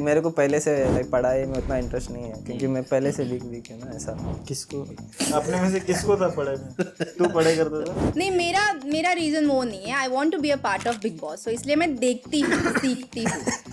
मेरे को पहले से लाइक पढ़ाई में उतना इंटरेस्ट नहीं है क्योंकि मैं पहले से वीक वीक है ना ऐसा किसको अपने में से किसको था पढ़ाई में तू पढ़ाई करता था नहीं मेरा मेरा रीजन वो नहीं है I want to be a part of Bigg Boss so इसलिए मैं देखती हूँ सीखती हूँ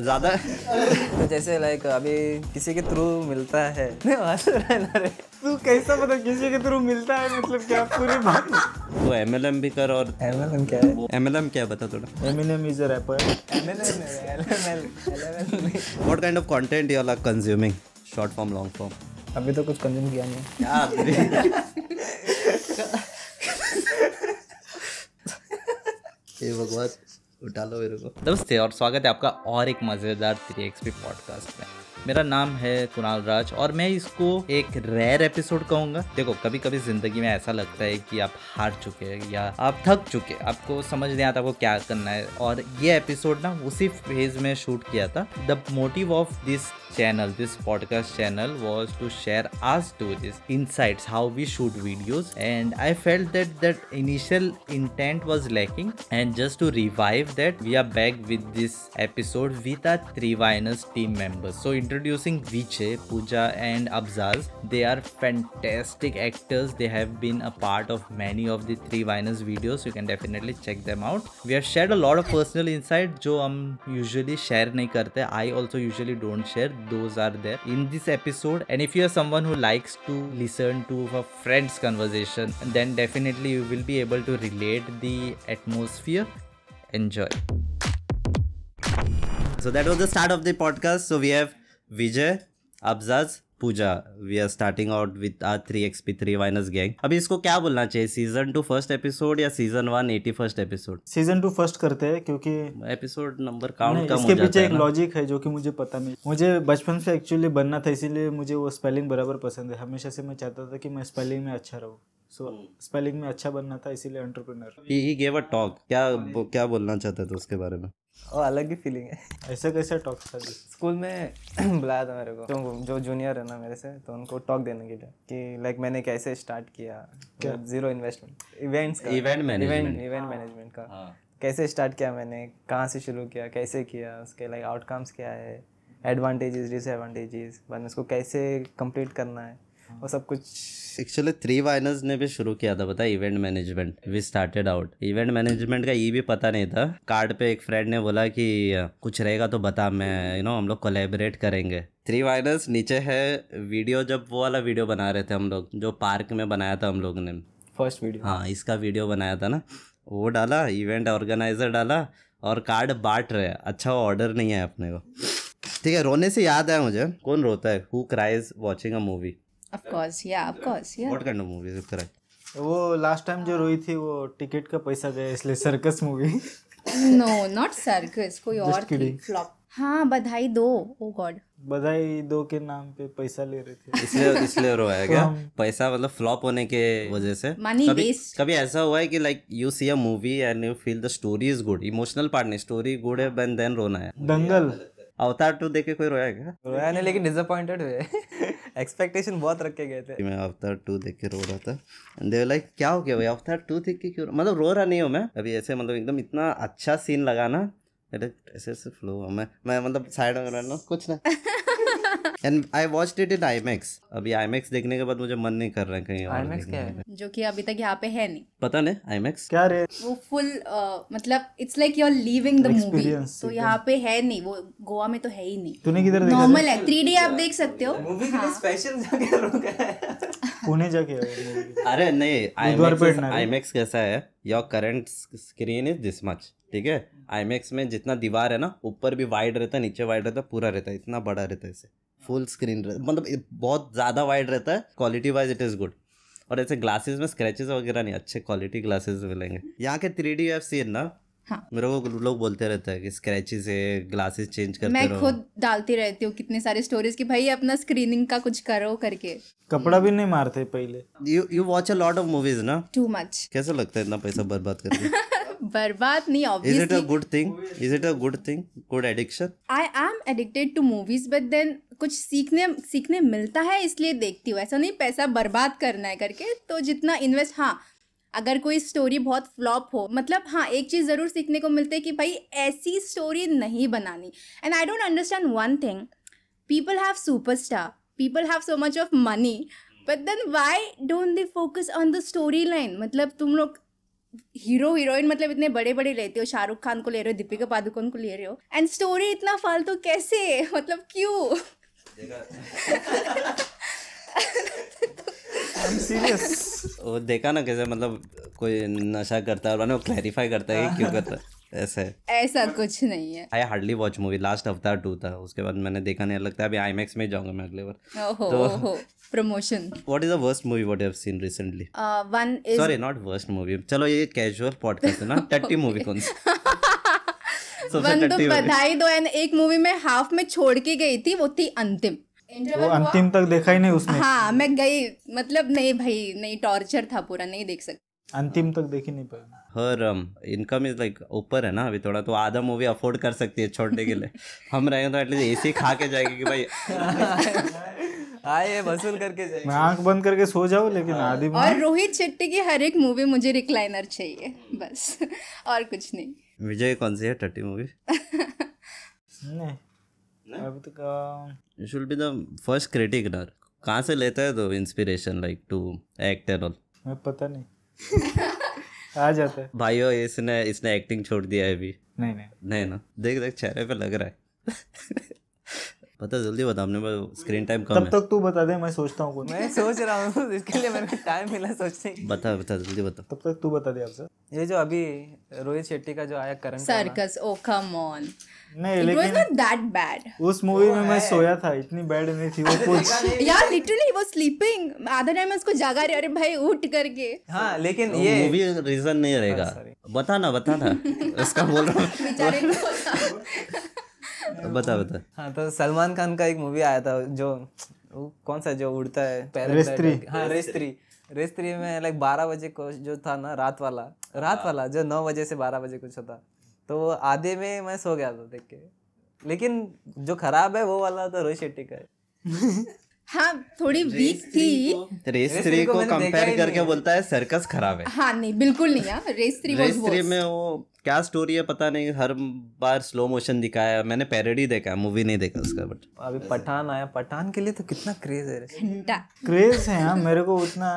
ज़्यादा तो जैसे लाइक अभी किसी के थ्रू मिलता है नहीं तो तू कैसा पता किसी के थ्रू मिलता है मतलब क्या पूरी बात वो एम एल एम भी कर और एम एल एम क्या है एम एल एम क्या बता थोड़ा M L M is a rapper M L M L M L what kind of content you are consuming short form long form अभी तो कुछ कंज्यूम किया नहीं ये भगवान उठा लो मेरे को नमस्ते और स्वागत है आपका और एक मज़ेदार थ्री एक्सपी पॉडकास्ट में मेरा नाम है कुणाल राज और मैं इसको एक रेयर एपिसोड कहूंगा देखो कभी कभी जिंदगी में ऐसा लगता है कि आप हार चुके हैं या आप थक चुके आपको समझ नहीं आता आपको क्या करना है और ये एपिसोड ना उसी फेज में शूट किया था the motive of this channel, this podcast channel was to share us to this insights, how we shoot videos. And I felt that that initial intent was lacking. And just to revive that, we are back with this episode with our three winners team members. So introducing Vijay, Pooja and Abzaz. They are fantastic actors. They have been a part of many of the three winners videos. You can definitely check them out. We have shared a lot of personal insight जो usually share share नहीं I also usually don't share those are there in this episode and if you are someone who likes to listen to a friend's conversation then definitely you will be able to relate the atmosphere enjoy so that was the start of the podcast so we have vijay abzaz Pooja we are starting out with our three X P three minus gang अभी इसको क्या बोलना चाहिए season two first episode या season one एटी first episode season two first करते हैं क्योंकि एपिसोड नंबर काउंट कम इसके पीछे एक लॉजिक है जो कि मुझे पता नहीं मुझे बचपन से एक्चुअली बनना था इसीलिए मुझे वो स्पेलिंग बराबर पसंद है हमेशा से मैं चाहता था कि मैं स्पेलिंग में अच्छा रहूँ स्पेलिंग so, hmm. में अच्छा बनना था इसीलिए एंटरप्रेन्योर ही गिव अ टॉक क्या हाँ क्या बोलना चाहते थे उसके बारे में और अलग ही फीलिंग है ऐसे कैसे टॉक था स्कूल में बुलाया था मेरे को तो जो जूनियर है ना मेरे से तो उनको टॉक देने के लिए कि लाइक मैंने कैसे स्टार्ट किया जीरो इन्वेस्टमेंट इवेंट्स का इवेंट मैनेजमेंट इवेंट मैनेजमेंट का हाँ। कैसे स्टार्ट किया मैंने कहाँ से शुरू किया कैसे किया उसके लाइक आउटकम्स क्या है एडवांटेजेस डिसएडवांटेजेस बाद में उसको कैसे कंप्लीट करना है वो सब कुछ एक्चुअली थ्री वाइनर्स ने भी शुरू किया था पता event management we started out event management का ये भी पता नहीं था कार्ड पे एक फ्रेंड ने बोला कि कुछ रहेगा तो बता मैं यू नो हम लोग कोलेबरेट करेंगे थ्री वाइनर्स नीचे है वीडियो जब वो वाला वीडियो बना रहे थे हम लोग जो पार्क में बनाया था हम लोग ने फर्स्ट वीडियो हाँ इसका वीडियो बनाया था ना वो डाला इवेंट ऑर्गेनाइजर डाला और कार्ड बांट रहे अच्छा ऑर्डर नहीं है अपने को ठीक है रोने से याद आया मुझे कौन रोता है who cries watching a movie of course yeah of course yeah what kind of movie is correct वो लास्ट टाइम जो रोई थी वो टिकट का पैसा गया इसलिए circus movie no not circus कोई और फ्लॉप हाँ बधाई दो ओ oh गॉड बधाई दो के नाम पे पैसा ले रहे थे इसलिए इसलिए रोया गया पैसा मतलब फ्लॉप होने के वजह से मनी वेस्ट कभी ऐसा हुआ है कि like you see a movie and you feel the story is good emotional part नहीं स्टोरी गुड है बन देन रोना है दंगल अवतार टू देख के कोई रोया क्या रोया नहीं लेकिन डिसअपॉइंटेड हुए एक्सपेक्टेशन बहुत रखे गए थे मैं अवतार टू देख के रो रहा था एंड देव लाइक क्या हो गया भाई अवतार टू देख के क्यों मतलब रो रहा नहीं हूँ मैं अभी ऐसे मतलब एकदम इतना अच्छा सीन लगा ना ऐसे ऐसे फ्लो मैं मैं मतलब साइड में रहना कुछ ना and I watch it in IMAX अभी आईमैक्स देखने के बाद मुझे मन नहीं कर रहा है कहीं आईमैक्स क्या है जो कि अभी तक यहाँ पे है नहीं पता नहीं आईमैक्स क्या रे वो फुल uh, मतलब it's like you are leaving the movie तो यहाँ पे है नहीं वो गोवा में तो है ही नहीं तूने किधर देखा नॉर्मल है 3D आप देख सकते हो मूवी स्पेशल हाँ। जगह पुणे जाके अरे नहीं आईमैक्स आईमैक्स कैसा है your current screen is this much ठीक है आईमैक्स में जितना दीवार है ना ऊपर भी वाइड रहता है नीचे वाइड रहता है पूरा रहता है इतना बड़ा रहता है इसे फुल स्क्रीन मतलब बहुत ज़्यादा वाइड रहता है quality wise it is good और ऐसे ग्लासेस में स्क्रैचेस वगैरह नहीं अच्छे क्वालिटी ग्लासेस मिलेंगे यहाँ के थ्री डी एफ सी है ना हाँ मेरे को लोग बोलते रहते हैं कि स्क्रैचेस है ग्लासेस चेंज करते मैं खुद डालती रहती हूँ कितने सारे स्टोरीज की भाई अपना स्क्रीनिंग का कुछ करो करके कपड़ा भी नहीं मारते पहले you you watch a lot of movies ना टू मच कैसे लगता है इतना पैसा बर्बाद करके बर्बाद नहीं obviously is it a good thing is it a good thing good addiction I am addicted to movies but then कुछ सीखने सीखने मिलता है इसलिए देखती हूँ ऐसा नहीं पैसा बर्बाद करना है करके तो जितना इन्वेस्ट हाँ अगर कोई स्टोरी बहुत फ्लॉप हो मतलब हाँ एक चीज़ ज़रूर सीखने को मिलती है कि भाई ऐसी स्टोरी नहीं बनानी and I don't understand one thing people have super star people have so much of money but then why don't they focus on the story line मतलब तुम लोग हीरो हीरोइन मतलब इतने बड़े बड़े लेते हो शाहरुख खान को ले रहे हो दीपिका पादुकोण को ले रहे हो एंड स्टोरी इतना फालतू तो कैसे मतलब क्यों सीरियस वो देखा ना कैसे मतलब कोई नशा करता है और वो क्लैरिफाई करता है क्यों करता ऐसे ऐसा कुछ नहीं है I hardly watch movie last Avatar two था उसके बाद मैंने देखा नहीं लगता अभी आई में जाऊंगा मैं अगले बार तो promotion what is the worst movie what you have seen recently one is sorry not worst movie चलो ये कैजुअल पॉडकास्ट है ना टट्टी मूवी कौन सी बंदूक तो बधाई दो एंड एक मूवी में हाफ में छोड़ के गई थी वो थी अंतिम वो अंतिम तक देखा ही नहीं उसने हाँ मैं गई मतलब नहीं भाई नहीं टॉर्चर था पूरा नहीं देख सकती अंतिम तक देख ही नहीं पाया हर इनकम इज लाइक ऊपर है ना अभी थोड़ा तो आधा मूवी अफोर्ड कर सकती है छोड़ने के लिए हम रहेंगे तो एटलीस्ट ए खा के जाएगी कि भाई आए हाँ, वसूल करके जाएगी मैं आंख बंद करके सो जाऊँ लेकिन हाँ। आदि और रोहित शेट्टी की हर एक मूवी मुझे रिक्लाइनर चाहिए बस और कुछ नहीं विजय कौन सी है टट्टी मूवी नहीं should be the first critic डर कहाँ से लेता है तो inspiration like to act and all मैं पता नहीं आ जाता है भाइयों इसने इसने एक्टिंग छोड़ दिया है अभी नहीं नहीं नहीं ना देख देख चेहरे पे लग रहा है पता जल्दी बता हमने स्क्रीन टाइम कम तब तक तू बता दे मैं सोचता हूँ मैं सोच रहा हूँ इसके लिए मेरे को टाइम मिला सोचने बता बता जल्दी बता तब तक तू बता दे अब सर ये जो अभी रोहित शेट्टी का जो आया करण सर्कस ओ कम ऑन नहीं लेकिन नॉट दैट बैड उस मूवी में मैं सोया था इतनी बैड नहीं थी वो कुछ यार लिटरली ही वाज स्लीपिंग आधा टाइम उसको जगा रहे अरे भाई उठ करके हां लेकिन ये मूवी रीजन नहीं रहेगा हाँ, बता ना बता ना उसका बोल रहा हूँ हाँ, बता तो- बता हाँ तो सलमान खान का एक मूवी आया था जो कौन सा जो उड़ता है रेस्त्री हाँ रेस्त्री रेस्त्री में लाइक बारह बजे को जो था ना रात वाला रात हाँ। वाला जो नौ बजे से बारह बजे कुछ होता तो वो आधे में मैं सो गया था देख के लेकिन जो खराब है वो वाला तो रोहित शेट्टी का है हाँ थोड़ी वीक तो थी को, तो रेस थ्री को, को कंपेयर करके बोलता है सर्कस खराब है हाँ नहीं बिल्कुल नहीं यार रेस रेस थ्री में वो क्या स्टोरी है पता नहीं हर बार स्लो मोशन दिखाया मैंने पैरडी देखा मूवी नहीं देखा उसका बट अभी पठान आया पठान के लिए तो कितना क्रेज है क्रेज है हाँ मेरे को उतना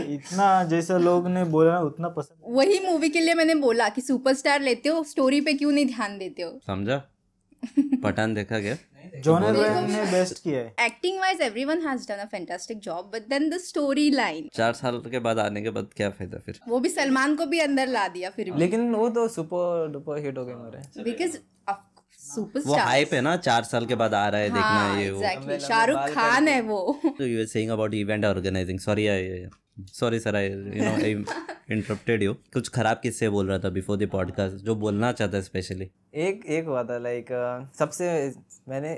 इतना जैसा लोग ने बोला उतना पसंद वही मूवी के लिए मैंने बोला कि सुपरस्टार लेते हो स्टोरी पे क्यों नहीं ध्यान देते हो समझा पठान देखा गया जॉनर ने बेस्ट किया है acting wise everyone has done a fantastic job but then the story line चार साल के बाद आने के बाद क्या फायदा फिर वो भी सलमान को भी अंदर ला दिया फिर भी लेकिन वो तो सुपर डुपर हिट हो गए मेरे बिकॉज वो हाइप है ना चार साल के बाद आ रहा है देखना हाँ, ये शाहरुख खान है वो you are saying about event organising sorry sorry sir I you know I interrupted you कुछ खराब किससे बोल रहा था बिफोर द पॉडकास्ट जो बोलना चाहता है स्पेशली एक एक हुआ था लाइक like, uh, सबसे मैंने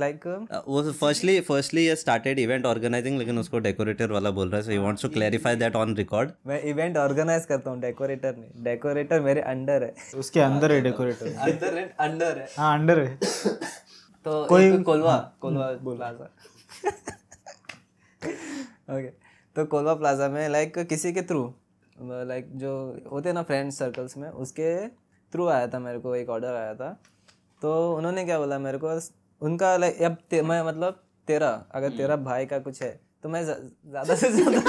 लाइक like, uh, uh वो फर्स्टली तो फर्स्टली ये स्टार्टेड इवेंट ऑर्गेनाइजिंग लेकिन उसको डेकोरेटर वाला बोल रहा है so you wants to clarify that on record मैं इवेंट ऑर्गेनाइज करता हूं डेकोरेटर नहीं डेकोरेटर मेरे अंडर है उसके अंदर है डेकोरेटर अंदर है अंडर है हां अंडर है तो कोई कोलवा कोलवा बोल रहा था ओके तो कोलवा प्लाजा में लाइक किसी के थ्रू लाइक जो होते हैं ना फ्रेंड सर्कल्स में उसके थ्रू आया था मेरे को एक ऑर्डर आया था तो उन्होंने क्या बोला मेरे को उनका लाइक अब मैं मतलब तेरा अगर तेरा हम्म। भाई का कुछ है तो मैं ज़्यादा से ज़्यादा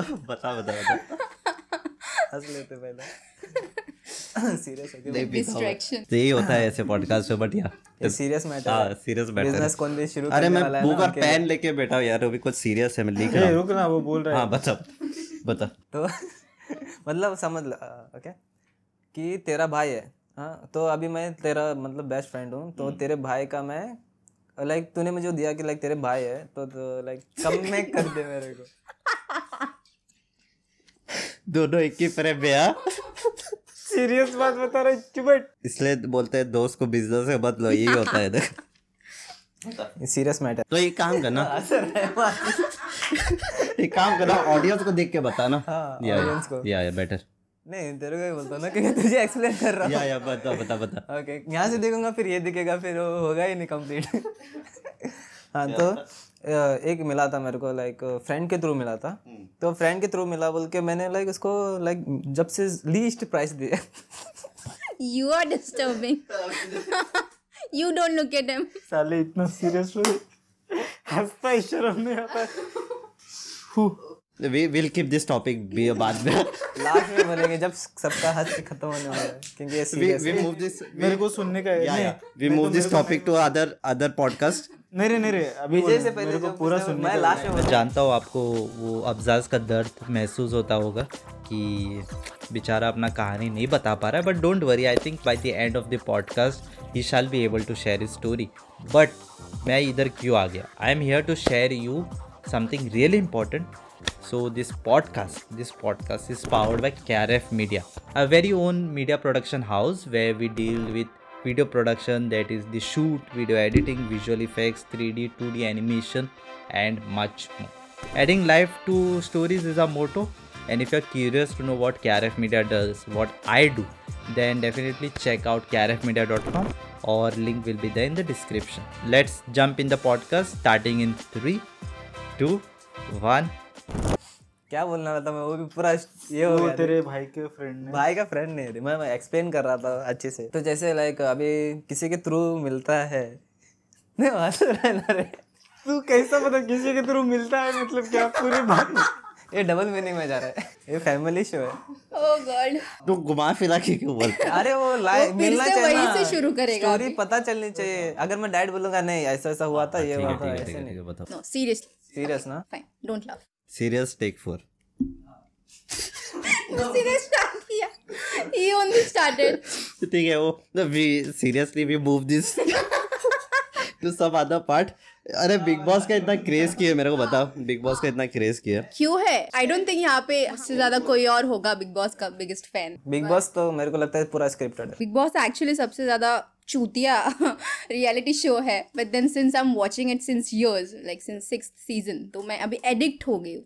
बता बता बता हंस लेते पहले सीरियस तो यही होता है ऐसे पॉडकास्ट पे बट यार सीरियस मैटर हां सीरियस मैटर बिजनेस कौन भी शुरू अरे मैं बुक और पेन लेके बैठा हूं यार अभी कुछ सीरियस है मैं लिख रहा हूं रुक ना वो बोल रहा है हां बता बता तो मतलब समझ लो ओके कि तेरा भाई है हाँ तो अभी मैं तेरा मतलब बेस्ट फ्रेंड हूँ तो हम्म। तेरे भाई का मैं लाइक तूने मुझे दिया कि लाइक तेरे भाई है तो, तो लाइक कम में कर दे मेरे को दोनों एक ही पर सीरियस बात बता रहा चुबट इसलिए बोलते हैं दोस्त को बिजनेस से मत लो यही होता है देख सीरियस मैटर तो ये काम करना ये हाँ, काम करना ऑडियंस को देख के बताना हाँ, या या या बेटर नहीं तेरे को बोलता ना कि तुझे एक्सप्लेन कर रहा या या बता बता बता ओके यहां से देखूंगा फिर ये दिखेगा फिर होगा ही नहीं कंप्लीट हां तो एक मिला था मेरे को लाइक फ्रेंड के थ्रू मिला था हम्म। तो फ्रेंड के थ्रू मिला बोल के मैंने लाइक उसको लाइक जब से लीस्ट प्राइस दिया you are disturbing you don't look at him साले इतना सीरियस हो हंसता ही शर्म नहीं आता we will keep this topic be a बाद में लास्ट में बोलेंगे जब सबका हंस खत्म होने वाला है क्योंकि ये सीरियस वी मूव दिस मेरे को सुनने का है we move this topic to other other podcast नहीं नहीं विजय से पहले को पूरा सुन मैं लास्ट में जानता हूँ आपको वो अफजाज़ का दर्द महसूस होता होगा कि बेचारा अपना कहानी नहीं बता पा रहा है but don't worry I think by the end of the podcast he shall be able to share story but मैं इधर क्यों आ गया I am here to share you something really important so this podcast this podcast is powered by care F media a very own media production house way we deal with video production that is the shoot, video editing, visual effects, 3D, 2D animation and much more. Adding life to stories is our motto and if you're curious to know what KRF Media does, what I do, then definitely check out krfmedia.com or link will be there in the description. Let's jump in the podcast starting in 3, 2, 1. क्या बोलना था मैं वो भी पूरा ये हो गया तेरे भाई के फ्रेंड ने भाई का फ्रेंड नहीं मैं, मैं एक्सप्लेन कर रहा था अच्छे से तो जैसे लाइक अभी किसी के थ्रू मिलता है नहीं तो तू कैसा पता किसी के थ्रू मिलता है मतलब क्या पूरी बात ये डबल मीनिंग में जा रहा है ये फैमिली शो है ओह oh गॉड तू घुमा फिरा के क्यों बोल अरे वो लाइव मिलना चाहिए वहीं से शुरू करेगा स्टोरी पता चलनी चाहिए अगर मैं डैड बोलूंगा नहीं ऐसा ऐसा हुआ था हाँ, ये हुआ था ऐसे नहीं बताओ नो सीरियसली सीरियस ना fine don't laugh serious take four serious he only started ठीक है वो we seriously we move this to सब अदर पार्ट अरे बिग बॉस हाँ, का हाँ, इतना क्रेज हाँ। किया है मेरे को बताओ बिग बॉस का इतना क्रेज किया क्यों है आई डोंट थिंक यहाँ पे उससे ज्यादा कोई और होगा बिग बॉस का बिगेस्ट फैन बिग बॉस तो मेरे को लगता है पूरा स्क्रिप्टेड है बिग बॉस एक्चुअली सबसे ज्यादा चूतिया रियलिटी शो है but then since I am watching it since years like since six season तो मैं अभी एडिक्ट हो गई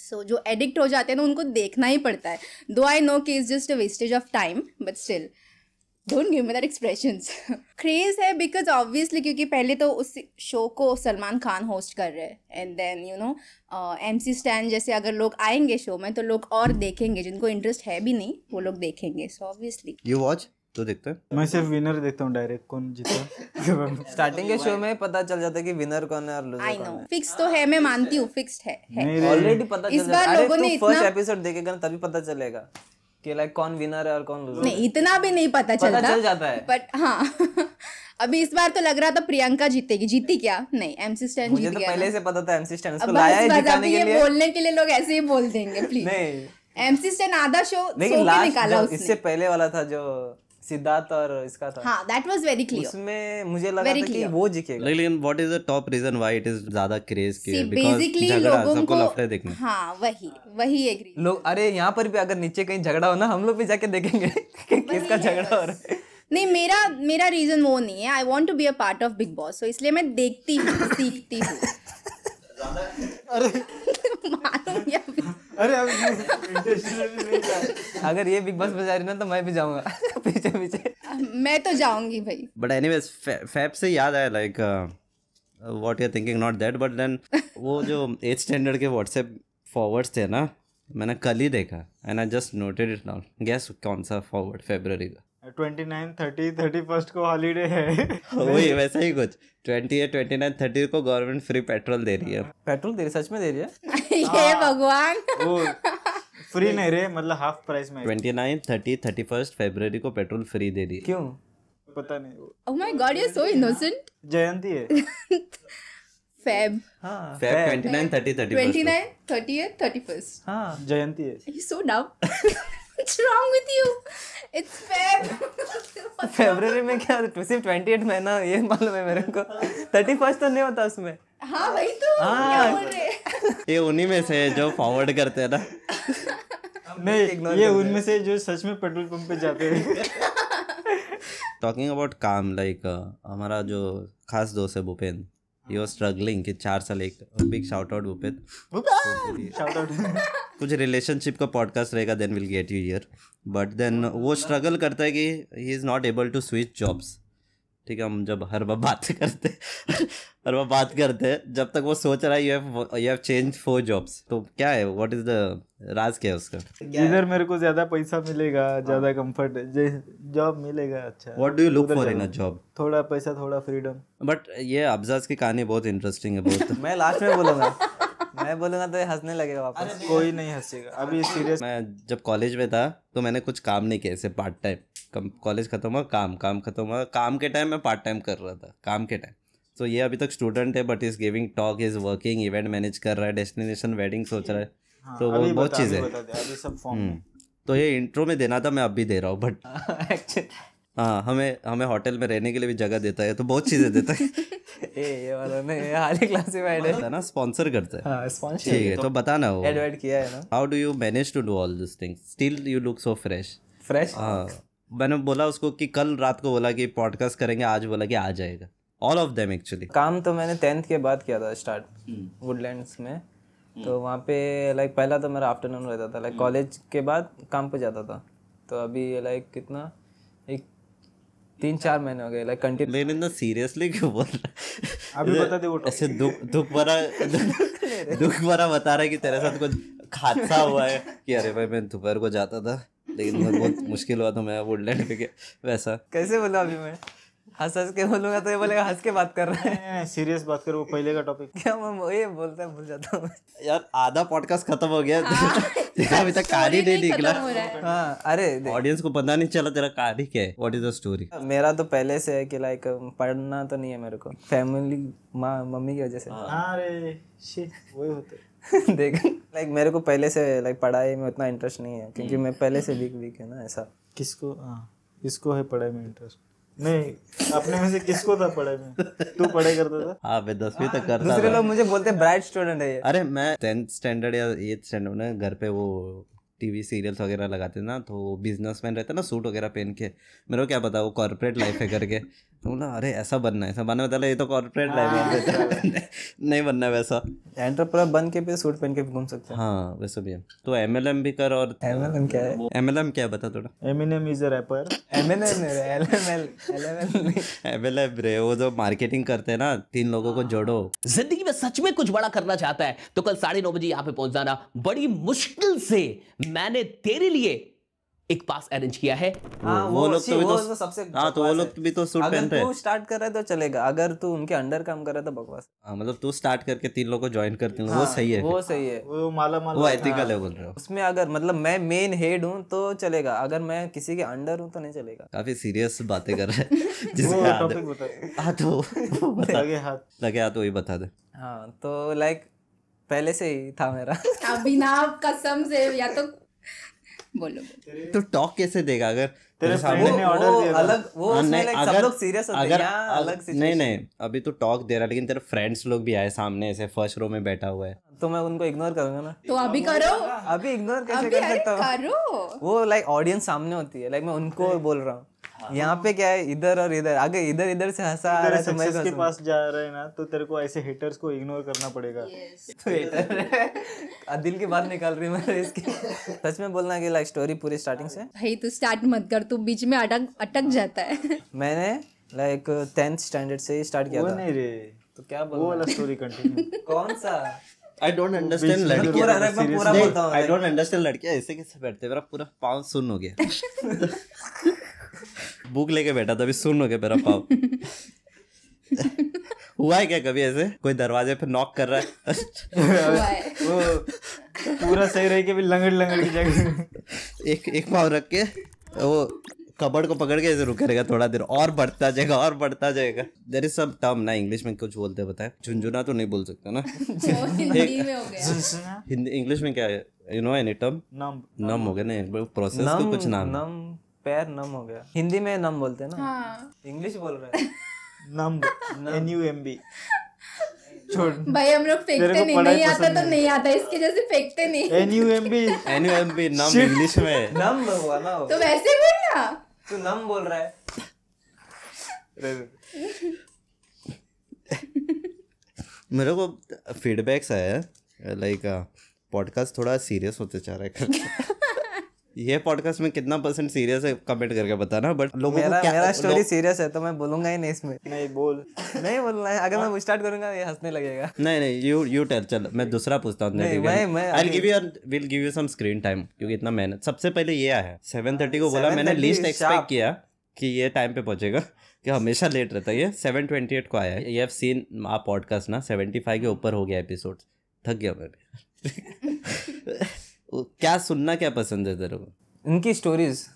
सो so, जो एडिक्ट हो जाते हैं ना उनको देखना ही पड़ता है दो आई नो कि is just a wastage of time but still don't give me that expression craze है बिकॉज ऑब्वियसली क्योंकि पहले तो उस शो को सलमान खान होस्ट कर रहे हैं and then you know M C Stan जैसे अगर लोग आएंगे शो में तो लोग और देखेंगे जिनको इंटरेस्ट है भी नहीं वो लोग देखेंगे सो ऑब्वियसली यू वॉच तो देखते हैं मैं सिर्फ विनर देखता हूँ डायरेक्ट कौन जीता स्टार्टिंग के शो में पता चल जाता है कि विनर कौन है और लूजर कौन है फिक्स तो है मैं मानती हूँ फिक्स है ऑलरेडी पता चल जाता है अरे तू फर्स्ट एपिसोड देखेगा ना तभी पता चलेगा कि लाइक कौन विनर है और कौन लूजर नहीं इतना भी नहीं पता चलता पता चल जाता है बट हाँ अभी इस बार तो लग रहा था प्रियंका जीतेगी जीती क्या नहीं एमसी स्टैन जीत तो गया पहले से पता था एमसी स्टैन उसको लाया है जिताने के लिए बोलने के लिए लोग ऐसे ही बोल देंगे प्लीज नहीं एमसी स्टैन आधा शो के निकाला उसने इससे पहले वाला था जो सिद्धार्थ और इसका था हाँ दैट वाज वेरी क्लियर उसमें मुझे लगा था कि वो जीतेगा लेकिन what is the top reason why it is ज्यादा क्रेज के बेसिकली लोगों को लफड़े देखने हां वही वही एग्री लोग अरे यहां पर भी अगर नीचे कहीं झगड़ा हो ना हम लोग भी जाके देखेंगे कि किसका झगड़ा हो रहा है नहीं मेरा मेरा रीजन वो नहीं है I want to be a part of Bigg Boss so इसलिए मैं देखती हूं सीखती हूं ज्यादा अरे अरे अगर ये बिग बॉस बजा रही ना तो मैं भी जाऊंगा पीछे पीछे मैं तो जाऊंगी भाई बट एनीवेज फैप से याद आया like what you thinking not that but then वो जो एज स्टैंडर्ड के व्हाट्सएप फॉरवर्ड्स थे ना मैंने कल ही देखा and I just noted it now guess कौन सा फॉरवर्ड फेबररी का twenty nine thirty thirty first को हॉलीडे है हाँ, वही वैसा ही कुछ ट्वेंटी ट्वेंटी नाइन थर्टी को गवर्नमेंट फ्री पेट्रोल दे रही है पेट्रोल दे रही सच में दे रही है ये हाँ। भगवान फ्री नहीं रे मतलब हाफ प्राइस में twenty nine thirty thirty first February को पेट्रोल फ्री दे रही है क्यों पता नहीं my god you so innocent जयंती है फेब हाँ फेब 29 30 31 29 थर्टी फर्स्ट हाँ जयंती है सो डाउ What's wrong with you? It's Feb. February में क्या है? सिर्फ ट्वेंटी एट महीना ये मालूम है मेरे को थर्टी फर्स्ट तो नहीं होता उसमें हाँ वही तो हाँ ये उन्हीं में से जो forward करते हैं ना नहीं ये उनमें से जो सच में पेट्रोल पंप पे जाते हैं टॉकिंग अबाउट काम लाइक हमारा जो खास दोस्त है भूपेन्द्र ही वाज स्ट्रगलिंग कि चार साल एक बिग शाउट आउट भूपेत कुछ रिलेशनशिप का पॉडकास्ट रहेगा then will get you here but then वो स्ट्रगल करता है कि he is not able to switch jobs ठीक है हम जब हर बार बात करते हर बार बात करते जब तक वो सोच रहा है you have you have change four jobs तो क्या है व्हाट इज द राज क्या है उसका इधर मेरे को ज्यादा पैसा मिलेगा हाँ। ज्यादा कंफर्ट जॉब मिलेगा अच्छा what do you look for in a job थोड़ा पैसा थोड़ा फ्रीडम बट ये अब्जाज की कहानी बहुत इंटरेस्टिंग है बहुत मैं लास्ट में बोलूंगा मैं बोलूंगा तो हंसने लगेगा वापस कोई नहीं हंसेगा अभी सीरियस मैं जब कॉलेज में था तो मैंने कुछ काम नहीं किया ऐसे पार्ट टाइम कॉलेज खत्म हुआ काम काम खत्म हुआ काम के टाइम मैं पार्ट टाइम कर रहा था काम के टाइम तो ये अभी तक स्टूडेंट है but is giving talk is working event manage कर रहा है डेस्टिनेशन वेडिंग सोच रहा है तो वो बहुत चीज़ हम्म। है तो ये इंट्रो में देना था मैं अब भी दे रहा हूँ बट हाँ हमें हमें होटल में रहने के लिए भी जगह देता है तो बहुत चीज़ें देता है ए ये वाला नहीं हाली हाल ही क्लासिफाइड है ना स्पॉन्सर करता है हाँ स्पॉन्सर ठीक है तो, तो बताना वो एडवाइड किया है ना how do you manage to do all this things still you look so fresh fresh हाँ मैंने बोला उसको कि कल रात को बोला कि पॉडकास्ट करेंगे आज बोला कि आ जाएगा ऑल ऑफ देम एक्चुअली काम तो मैंने टेंथ के बाद किया था स्टार्ट हम्म। वुडलैंड्स में हम्म। तो वहाँ पे लाइक पहला तो मेरा आफ्टरनून रहता था लाइक कॉलेज हम्म। के बाद काम पे जाता था तो अभी लाइक कितना एक तीन चार महीने हो गए लाइक कंटिन्यू नहीं नहीं सीरियसली क्यों बोल रहा अभी बता दे वो ऐसे दुख दुख भरा दुख भरा बता रहा है कि तेरे साथ कुछ खादसा हुआ है कि अरे भाई मैं दोपहर को जाता था लेकिन बहुत मुश्किल हुआ था मैं वुडलैंड पे वैसा कैसे बोला अभी मैं हंस हंस के बोलूंगा तो ये बोलेगा हंस के बात कर रहे हैं सीरियस बात करो पहले का टॉपिक क्या मैं ये बोलता है भूल जाता हूँ यार आधा पॉडकास्ट खत्म हो गया हाँ। अभी तक कार्य नहीं निकला हाँ, अरे ऑडियंस को पता नहीं चला तेरा कार्य क्या है व्हाट इज द स्टोरी मेरा तो पहले से है कि लाइक पढ़ना तो नहीं है मेरे को फैमिली माँ मम्मी की वजह से अरे हाँ। हाँ वही होते देख लाइक like, मेरे को पहले से लाइक like, पढ़ाई में उतना इंटरेस्ट नहीं है क्योंकि हम्म। मैं पहले से वीक वीक है ना ऐसा किसको आ, किसको है पढ़ाई में इंटरेस्ट नहीं अपने में से किसको पढ़े तू पढ़े करता था हाँ, दसवीं तक करता दूसरे लोग मुझे बोलते अरे मैं घर पे वो टीवी सीरियल्स वगैरह लगाते ना तो बिजनेसमैन रहता ना सूट वगैरह पहन के मेरे को क्या पता वो कॉर्पोरेट लाइफ है करके तो बोला अरे ऐसा बनना है ऐसा बनना बता ये तो कॉर्पोरेट लाइफ में नहीं बनना है वैसा एंटरप्रेनर तो बन के भी सूट पहन के घूम सकते हैं हाँ वैसे भी है तो एम एल एम भी कर और एम एल एम क्या है एम एल एम क्या है बता थोड़ा M N M is a rapper M N M L M L L M L M L M रे वो जो मार्केटिंग करते हैं ना तीन लोगों को जोड़ो जिंदगी में सच में कुछ बड़ा करना चाहता है तो कल साढ़े नौ बजे यहाँ पे पहुंच जाना बड़ी मुश्किल से मैंने तेरे लिए एक पास अरेंज किया है हाँ, वो, लोग तो भी तो, तो सबसे हाँ तो वो लोग भी तो सूट पहनते हैं स्टार्ट कर रहा है तो चलेगा अगर तू उनके अंडर काम कर रहा है तो बकवास हाँ, मतलब तू स्टार्ट करके तीन लोग को ज्वाइन कर तीन हाँ, वो सही है वो सही है वो माला माला वो एथिकल है बोल रहे हो उसमें अगर मतलब मैं मेन हेड हूँ तो चलेगा अगर मैं किसी के अंडर हूँ तो नहीं चलेगा काफी सीरियस बातें कर रहे हैं जिसके हाँ, तो हाथ लगे हाथ वही बता दे हाँ तो लाइक पहले से ही था मेरा अभिनव कसम से या तो बोलो तो टॉक कैसे देगा अगर तेरे सामने ने ऑर्डर दिया अलग वो हाँ, उसमें लाइक सब लोग सीरियस होते हैं अलग नहीं नहीं अभी तो टॉक दे रहा लेकिन तेरे फ्रेंड्स लोग भी आए सामने ऐसे फर्स्ट रो में बैठा हुआ है तो मैं उनको इग्नोर करूंगा ना तो अभी करो अभी इग्नोर कैसे कर सकता हूँ वो लाइक ऑडियंस सामने होती है लाइक मैं उनको बोल रहा हूँ हाँ। यहाँ पे क्या है इधर और इधर अगर इधर इधर से हंसा आ रहा है तो के पास जा रहे हैं ना तो तेरे को ऐसे हेटर्स को इग्नोर करना पड़ेगा तो दिल की बात निकाल रही मैं इसकी सच में बोलना लाइक स्टोरी पूरी स्टार्टिंग से भाई तू स्टार्ट मत कर तू बीच में अटक अटक जाता है मैंने लाइक टेंथ स्टैंडर्ड से स्टार्ट किया था नहीं रे तो क्या बोल वो वाला स्टोरी कंटिन्यू कौन सा आई डोंट अंडरस्टैंड लड़कियां आई डोंट अंडरस्टैंड लड़कियां ऐसे कैसे बैठते हैं मेरा पूरा पाँव सुन हो गया बुक लेके बैठा था अभी सुनोगे मेरा पाप हुआ है क्या कभी ऐसे कोई दरवाजे पे नॉक कर रहा है वो पूरा सही रही कि लंगड़ लंगड़ की जगह एक एक पाव रख के वो कबड़ को पकड़ के ऐसे रुके रहेगा थोड़ा देर और बढ़ता जाएगा और बढ़ता जाएगा देर इज सब टर्म ना इंग्लिश में कुछ बोलते बताए झुंझुना तो नहीं बोल सकता ना हिंदी इंग्लिश में क्या है you know any term numb हो गया ना प्रोसेस को तो कुछ नाम नम पैर नम हो गया हिंदी में नम बोलते हैं ना हाँ। इंग्लिश बोल रहे हैं numb N U M B छोड़ भाई हम लोग फेंकते नहीं नहीं आता तो नहीं आता इसके जैसे फेंकते नहीं N U M B N U M B numb English में नम हुआ ना तो वैसे बोल ना तू नम बोल रहा है मेरे को फीडबैक्स आया लाइक पॉडकास्ट थोड़ा सीरियस होते जा रहा है ये पॉडकास्ट में कितना परसेंट सीरियस है कमेंट करके बताना बट लोगों मेरा, क्या मेरा स्टोरी सीरियस है तो मैं बोलूंगा ही नहीं इसमें नहीं बोल नहीं बोलना है अगर मैं स्टार्ट हाँ। करूंगा ये हंसने लगेगा नहीं नहीं यू यू टेल चल मैं दूसरा पूछता हूं नहीं मैं मैं I will give you will give you some screen time क्योंकि इतना मेहनत सबसे पहले ये आया है 7:30 को बोला मैंने लिस्ट एक्सपेक्ट किया कि ये टाइम पे पहुंचेगा कि हमेशा लेट रहता है ये सेवन ट्वेंटी एट को आया है ये सीन आ पॉडकास्ट ना सेवेंटी फाइव के ऊपर हो गया एपिसोड थक गया मैं भी क्या सुनना क्या पसंद है तेरे को इनकी स्टोरीज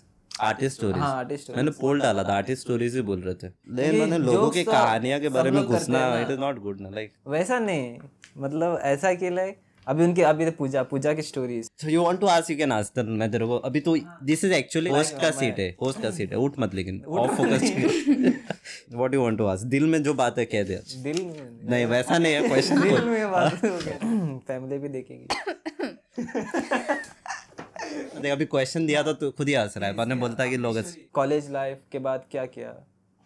आर्टिस्ट स्टोरीज हाँ आर्टिस्ट स्टोरीज मैंने पोल डाला था आर्टिस्ट स्टोरीज ही बोल रहे थे लेकिन मैंने लोगों के तो कहानियां के बारे में घुसना इट इज नॉट गुड ना लाइक वैसा नहीं मतलब ऐसा कि लाइक अभी उनके अभी तो पूजा पूजा की story so you want to ask you can ask मैं तेरे को अभी तो दिस इज एक्चुअली होस्ट का सीट है होस्ट का सीट है उठ मत लेकिन off focus what you want to ask दिल में जो बात है कह दे दिल में नहीं वैसा नहीं है क्वेश्चन दिल में बात फैमिली हाँ। भी देखेंगे देख अभी क्वेश्चन दिया तो खुद ही हंस रहा है बाद में बोलता है कि लोग कॉलेज लाइफ के बाद क्या किया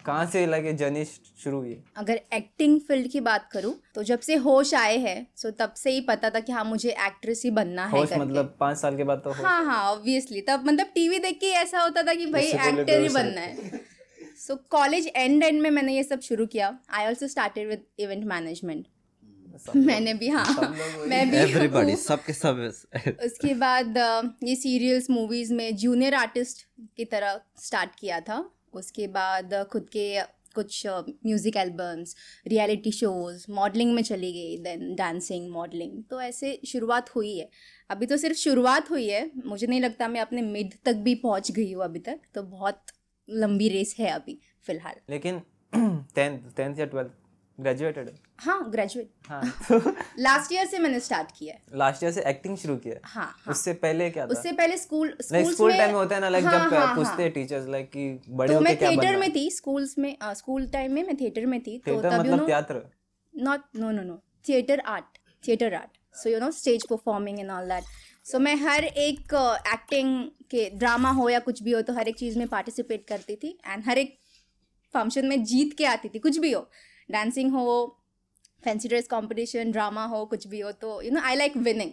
कहाँ से लगे जर्नी शुरू हुई अगर एक्टिंग फील्ड की बात करूँ तो जब से होश आए है सो तब से ही पता था कि हाँ मुझे एक्ट्रेस ही बनना है होश मतलब पांच साल के बाद तो हाँ हाँ ऑब्वियसली तब मतलब टीवी देख के ऐसा होता था कि भाई एक्टर ही तो बनना है सो कॉलेज एंड एंड में मैंने ये सब शुरू किया I also started with event management मैंने भी हाँ मैं भी एवरीबॉडी सब के सब उसके बाद ये सीरियल्स मूवीज में जूनियर आर्टिस्ट की तरह स्टार्ट किया था उसके बाद खुद के कुछ music albums reality shows modelling में चली गई देन डांसिंग मॉडलिंग तो ऐसे शुरुआत हुई है अभी तो सिर्फ शुरुआत हुई है मुझे नहीं लगता मैं अपने मिड तक भी पहुंच गई हूँ अभी तक तो बहुत लंबी रेस है अभी फ़िलहाल लेकिन टेंथ टेंथ या ट्वेल्थ ग्रेजुएटेड हाँ ग्रेजुएट हाँ लास्ट ईयर से मैंने स्टार्ट किया है लास्ट ईयर से एक्टिंग शुरू किया हाँ, हाँ उससे पहले क्या था उससे पहले स्कूल स्कूल टाइम में होता है ना लाइक हाँ, जब हाँ, पूछते हाँ. हैं टीचर्स लाइक कि तो बड़े तो मैं थिएटर में थी स्कूल्स में स्कूल टाइम में मैं थिएटर में थी तो तभी मतलब not no no no theatre art theatre art so you know stage performing and all that so मैं हर एक एक्टिंग के ड्रामा हो या कुछ भी हो तो हर एक चीज़ में पार्टिसिपेट करती थी एंड हर एक फंक्शन में जीत के आती थी कुछ भी हो डांसिंग हो फैंसी ड्रेस कॉम्पिटिशन ड्रामा हो कुछ भी हो तो you know I like winning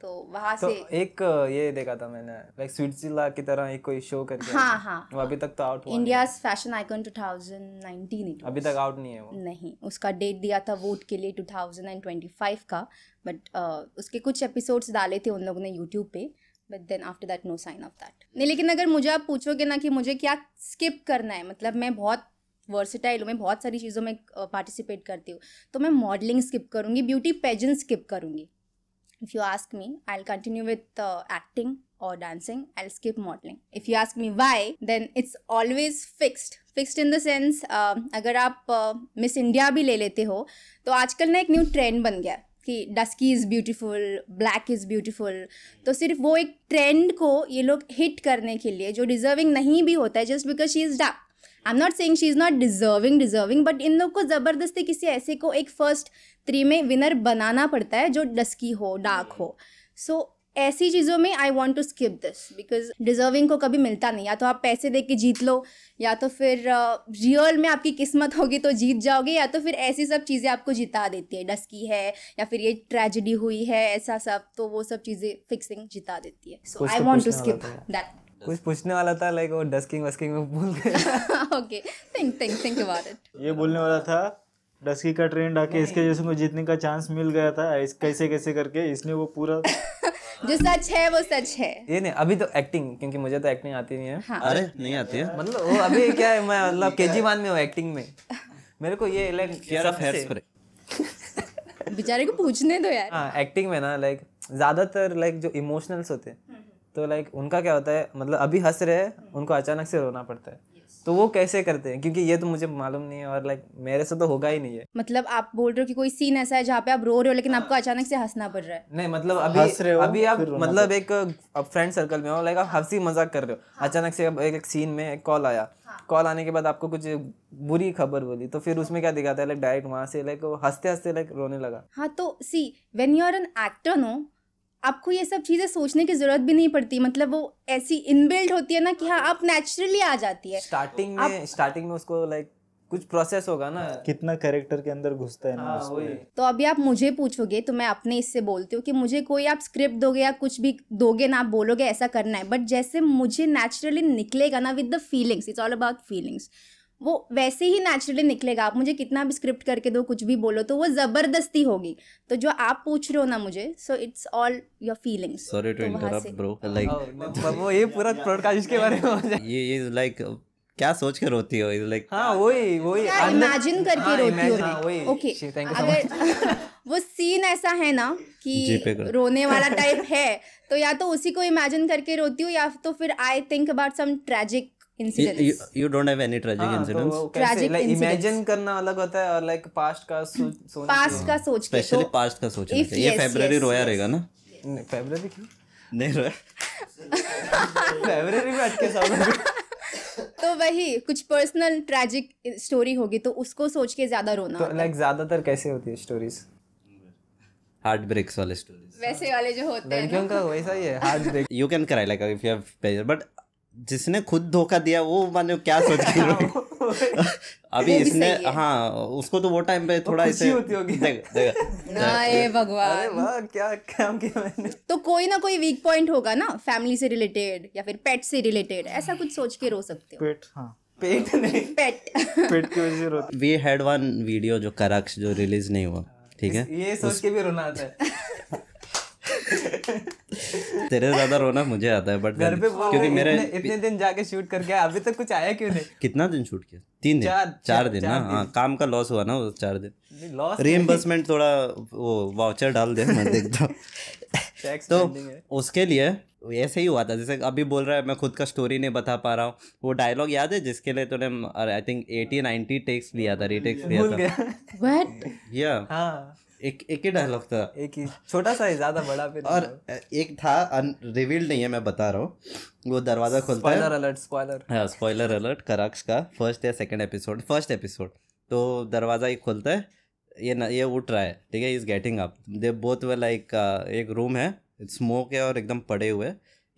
तो वहाँ तो से एक ये देखा था मैंने लाइक स्विट्जरलैंड की तरह एक कोई शो करके हाँ हाँ वो अभी तक तो आउट हुआ इंडिया फैशन आइकन 2019 अभी तक आउट नहीं है वो नहीं उसका डेट दिया था वोट के लिए 2025 का बट uh, उसके कुछ एपिसोड्स डाले थे उन लोगों ने यूट्यूब पे but then after that no sign off that नहीं लेकिन अगर मुझे आप पूछोगे ना कि मुझे क्या स्किप करना है मतलब मैं बहुत वर्सिटाइल हूँ मैं बहुत सारी चीज़ों में पार्टिसिपेट करती हूँ तो मैं मॉडलिंग स्किप करूँगी ब्यूटी पेजेंट स्किप करूँगी if you ask me I'll continue with acting और dancing I skip modelling if you ask me why then it's always fixed. Fixed in the sense अगर आप miss uh, India भी ले लेते हो तो आजकल ना एक न्यू ट्रेंड बन गया कि dusky is beautiful black is beautiful तो सिर्फ वो एक ट्रेंड को ये लोग हिट करने के लिए जो डिजर्विंग नहीं भी होता है just because she is dark I am not saying she is not deserving deserving but इन लोग को ज़बरदस्ती किसी ऐसे को एक फर्स्ट थ्री में विनर बनाना पड़ता है जो डस्की हो डार्क हो सो so, ऐसी चीज़ों में I want to skip this because deserving को कभी मिलता नहीं या तो आप पैसे दे के जीत लो या तो फिर रियल uh, में आपकी किस्मत होगी तो जीत जाओगे या तो फिर ऐसी सब चीज़ें आपको जिता देती है डस्की है या फिर ये ट्रेजिडी हुई है ऐसा सब तो वो सब चीज़ें फिक्सिंग जिता देती है so I want to skip that कुछ पूछने वाला था लाइक वो डस्किंग वस्किंग में भूल गए okay think think think about it ये बोलने वाला था डस्की का ट्रेंड आके इसके जैसे को जीतने का चांस मिल गया था इस कैसे कैसे करके इसने वो पूरा जो सच है वो सच है ये नहीं अभी तो एक्टिंग क्योंकि मुझे तो एक्टिंग आती नहीं है हाँ। अरे नहीं आती है मतलब वो अभी क्या है मैं मतलब के वन में हूँ एक्टिंग में मेरे को ये लाइक बेचारे को पूछने दो यार हाँ एक्टिंग में ना लाइक ज्यादातर लाइक जो इमोशनल्स होते हैं हम्म। तो लाइक उनका क्या होता है मतलब अभी हंस रहे हैं उनको अचानक से रोना पड़ता है तो वो कैसे करते हैं क्योंकि ये तो मुझे मालूम नहीं है और लाइक मेरे से तो होगा ही नहीं है मतलब आप बोल रहे हो कि कोई सीन ऐसा है जहाँ पे आप रो रहे हो लेकिन आपको अचानक से हंसना पड़ रहा है नहीं मतलब अभी हंस रहे हो अभी आप मतलब एक आप फ्रेंड सर्कल में हो लाइक आप हंसी मजाक कर रहे हो हाँ। अचानक से अब एक एक सीन में एक कॉल आया कॉल हाँ। आने के बाद आपको कुछ बुरी खबर बोली तो फिर उसमें क्या दिखाता है लाइक डायरेक्ट वहाँ से लाइक हंसते हंसते लाइक रोने लगा हाँ तो see when you are an actor no आपको ये सब चीज़ें सोचने की ज़रूरत भी नहीं पड़ती मतलब वो ऐसी इनबिल्ड होती है ना कि हाँ आप नेचुरली आ जाती है स्टार्टिंग तो में स्टार्टिंग में उसको लाइक कुछ प्रोसेस होगा ना कितना कैरेक्टर के अंदर घुसता है ना हाँ, तो अभी आप मुझे पूछोगे तो मैं अपने इससे बोलती हूँ कि मुझे कोई आप स्क्रिप्ट दोगे या कुछ भी दोगे ना आप बोलोगे ऐसा करना है बट जैसे मुझे नेचुरली निकलेगा ना with the feelings it's all about feelings वो वैसे ही नेचुरली निकलेगा आप मुझे कितना भी स्क्रिप्ट करके दो कुछ भी बोलो तो वो ज़बरदस्ती होगी तो जो आप पूछ रहे हो ना मुझे so it's all your feelings sorry to interrupt bro like वो ये पूरा प्रोडकास्ट इसके बारे में हो जाए ये ये लाइक क्या सोच के रोती हो इज लाइक हां वही वही इमेजिन करके हाँ, रोती हो ओके हाँ, okay, अगर वो सीन ऐसा है ना कि रोने वाला टाइप है तो या तो उसी को इमेजिन करके रोती हूँ या तो फिर I think about some tragic तो वही कुछ पर्सनल ट्रेजिक स्टोरी होगी तो उसको सोच के ज्यादा रोना लाइक तो, ज्यादातर कैसे होती है स्टोरीज हार्ट ब्रेक्स वाले स्टोरी वैसे वाले जो होते हैं लड़कियों का वैसा ही है heart break you can cry like if you have pager but जिसने खुद धोखा दिया वो मानो क्या सोच के अभी इसने हाँ उसको तो वो टाइम पे थोड़ा इसे होती होगी भगवान क्या काम किया मैंने तो कोई ना कोई वीक पॉइंट होगा ना फैमिली से रिलेटेड या फिर पेट से रिलेटेड ऐसा कुछ सोच के रो सकते हो पेट हाँ पेट नहीं पेट पेट की वजह से रोते वी हैड वन वीडियो जो करक्ष जो रिलीज नहीं हुआ ठीक है ये सोच के भी रोना आता है तेरे ज्यादा रोना मुझे आता है बट घर पे क्योंकि मेरे इतने, इतने दिन जाके शूट करके अभी तक कुछ आया क्यों नहीं कितना दिन शूट किया तीन दिन चार, चार दिन ना हाँ काम का लॉस हुआ ना चार दिन लॉस रीएम्बर्समेंट थोड़ा वो वाउचर डाल दे मैं देखता तो उसके लिए ऐसे ही हुआ था जैसे अभी बोल रहा है मैं खुद का स्टोरी नहीं बता पा रहा हूँ वो डायलॉग याद है जिसके लिए तूने I think eighty ninety takes लिया था रिटेक्स लिया था या एक एक ही डायलॉग था एक ही छोटा सा है ज्यादा बड़ा फिर और एक था अन रिवील्ड नहीं है मैं बता रहा हूँ वो दरवाजा खोलता है अलर्ट स्पॉइलर हाँ स्पॉइलर अलर्ट कराक्ष का फर्स्ट या सेकंड एपिसोड फर्स्ट एपिसोड तो दरवाजा ही खोलता है ये ना ये उठ रहा है ठीक है is getting up they both way like एक रूम है स्मोक है और एकदम पड़े हुए